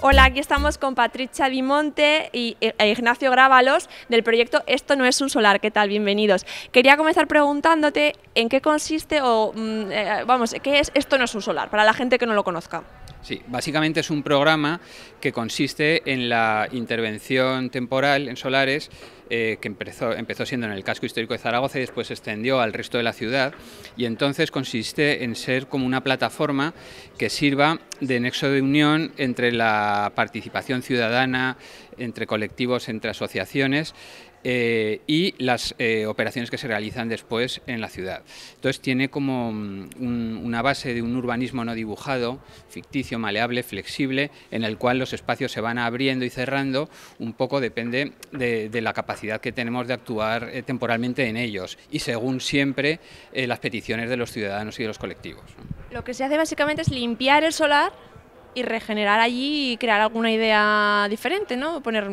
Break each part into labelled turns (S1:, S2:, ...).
S1: Hola, aquí estamos con Patricia Dimonte y eh, e Ignacio Grábalos del proyecto Esto no es un solar. ¿Qué tal? Bienvenidos. Quería comenzar preguntándote en qué consiste o, mm, eh, vamos, qué es Esto no es un solar, para la gente que no lo conozca.
S2: Sí, básicamente es un programa que consiste en la intervención temporal en solares eh, que empezó, empezó siendo en el casco histórico de Zaragoza y después se extendió al resto de la ciudad y entonces consiste en ser como una plataforma que sirva de nexo de unión entre la participación ciudadana, entre colectivos, entre asociaciones eh, y las eh, operaciones que se realizan después en la ciudad. Entonces tiene como mm, una base de un urbanismo no dibujado, ficticio, maleable, flexible, en el cual los espacios se van abriendo y cerrando, un poco depende de, la capacidad que tenemos de actuar eh, temporalmente en ellos y según siempre las peticiones de los ciudadanos y de los colectivos.
S1: Lo que se hace básicamente es limpiar el solar y regenerar allí y crear alguna idea diferente, ¿no? Poner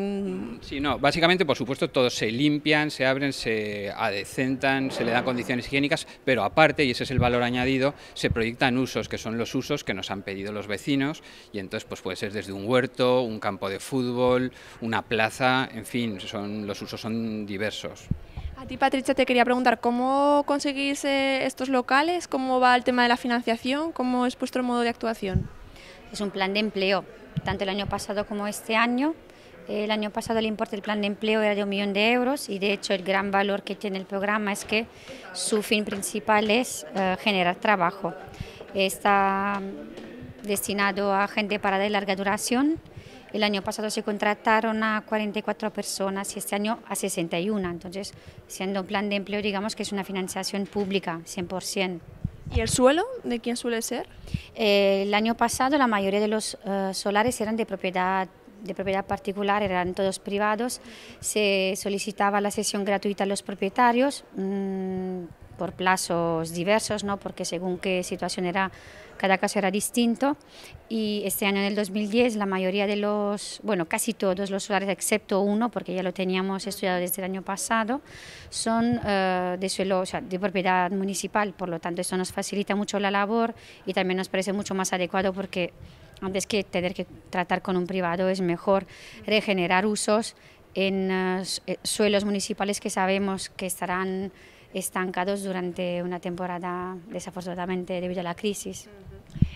S2: Sí, no, básicamente, por supuesto, todos se limpian, se abren, se adecentan, se le dan condiciones higiénicas, pero aparte, y ese es el valor añadido, se proyectan usos, que son los usos que nos han pedido los vecinos, y entonces pues puede ser desde un huerto, un campo de fútbol, una plaza, en fin, son los usos son diversos.
S1: A ti, Patricia, te quería preguntar, ¿cómo conseguís eh, estos locales? ¿Cómo va el tema de la financiación? ¿Cómo es vuestro modo de actuación? Es un plan de empleo, tanto el año pasado
S3: como este año. El año pasado el importe del plan de empleo era de un millón de euros y de hecho el gran valor que tiene el programa es que su fin principal es eh, generar trabajo. Está destinado a gente para de larga duración. El año pasado se contrataron a 44 personas y este año a 61. Entonces, siendo un plan de empleo, digamos que es una financiación pública, 100%. ¿Y el suelo de quién suele ser? Eh, el año pasado la mayoría de los eh, solares eran de propiedad de propiedad particular, eran todos privados, se solicitaba la sesión gratuita a los propietarios, mm, por plazos diversos, ¿no? porque según qué situación era, cada caso era distinto. Y este año, en el 2010, la mayoría de los, bueno, casi todos los usuarios, excepto uno, porque ya lo teníamos estudiado desde el año pasado, son eh, de suelo, o sea, de propiedad municipal. Por lo tanto, eso nos facilita mucho la labor y también nos parece mucho más adecuado porque antes que tener que tratar con un privado es mejor regenerar usos en eh, suelos municipales que sabemos que estarán estancados durante una temporada, desafortunadamente, debido
S1: a la crisis.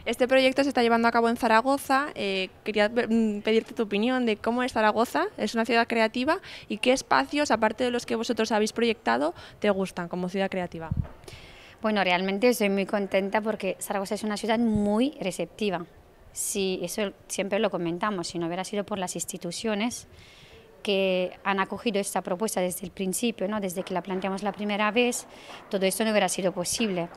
S1: Este proyecto se está llevando a cabo en Zaragoza. Eh, quería mm, pedirte tu opinión de cómo es Zaragoza. Es una ciudad creativa y qué espacios, aparte de los que vosotros habéis proyectado, te gustan como ciudad creativa.
S3: Bueno, realmente estoy muy contenta porque Zaragoza es una ciudad muy receptiva. Sí, eso siempre lo comentamos. Si no hubiera sido por las instituciones, que han acogido esta propuesta desde el principio, ¿no? desde que la planteamos la primera vez, todo esto no hubiera sido posible.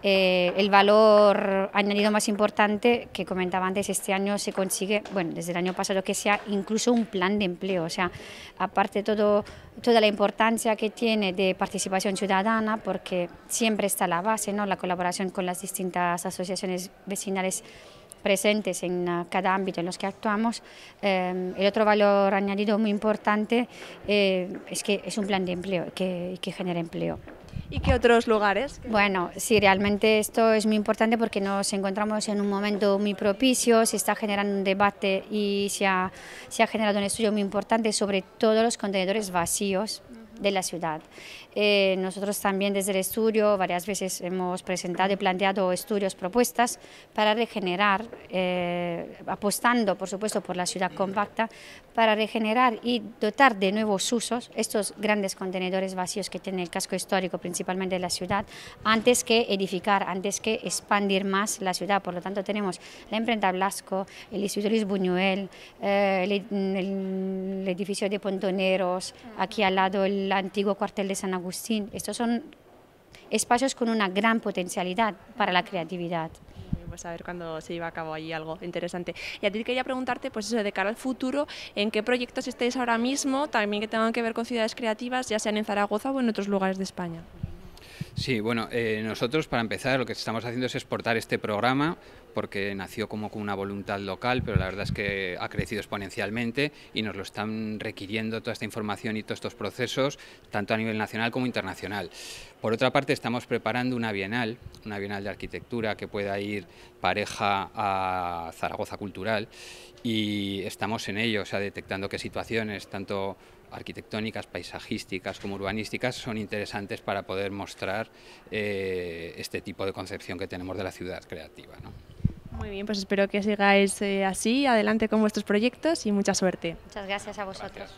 S3: Eh, el valor añadido más importante que comentaba antes, este año se consigue, bueno, desde el año pasado que sea incluso un plan de empleo, o sea, aparte todo, toda la importancia que tiene de participación ciudadana, porque siempre está la base, ¿no? la colaboración con las distintas asociaciones vecinales presentes en cada ámbito en los que actuamos. Eh, el otro valor añadido muy importante eh, es que es un plan de empleo que, que genera empleo. ¿Y qué otros lugares? Bueno, sí, realmente esto es muy importante porque nos encontramos en un momento muy propicio, se está generando un debate y se ha, se ha generado un estudio muy importante sobre todos los contenedores vacíos de la ciudad. Eh, nosotros también desde el estudio varias veces hemos presentado y planteado estudios, propuestas para regenerar, eh, apostando por supuesto por la ciudad compacta, para regenerar y dotar de nuevos usos estos grandes contenedores vacíos que tiene el casco histórico principalmente de la ciudad, antes que edificar, antes que expandir más la ciudad. Por lo tanto tenemos la imprenta Blasco, el Instituto Luis Buñuel, eh, el edificio de Pontoneros, aquí al lado el el antiguo cuartel de San Agustín. Estos son espacios con una gran potencialidad para la creatividad
S1: a ver cuándo se lleva a cabo allí algo interesante. Y a ti quería preguntarte, pues eso, de cara al futuro, ¿en qué proyectos estáis ahora mismo? También que tengan que ver con ciudades creativas, ya sean en Zaragoza o en otros lugares de España.
S2: Sí, bueno, eh, nosotros para empezar lo que estamos haciendo es exportar este programa porque nació como con una voluntad local, pero la verdad es que ha crecido exponencialmente y nos lo están requiriendo toda esta información y todos estos procesos, tanto a nivel nacional como internacional. Por otra parte, estamos preparando una bienal, una bienal de arquitectura que pueda ir pareja a Zaragoza Cultural y estamos en ello, o sea, detectando qué situaciones, tanto arquitectónicas, paisajísticas como urbanísticas son interesantes para poder mostrar eh, este tipo de concepción que tenemos de la ciudad creativa.
S1: Muy bien, pues espero que sigáis eh, así, adelante con vuestros proyectos y mucha suerte. Muchas gracias a vosotros.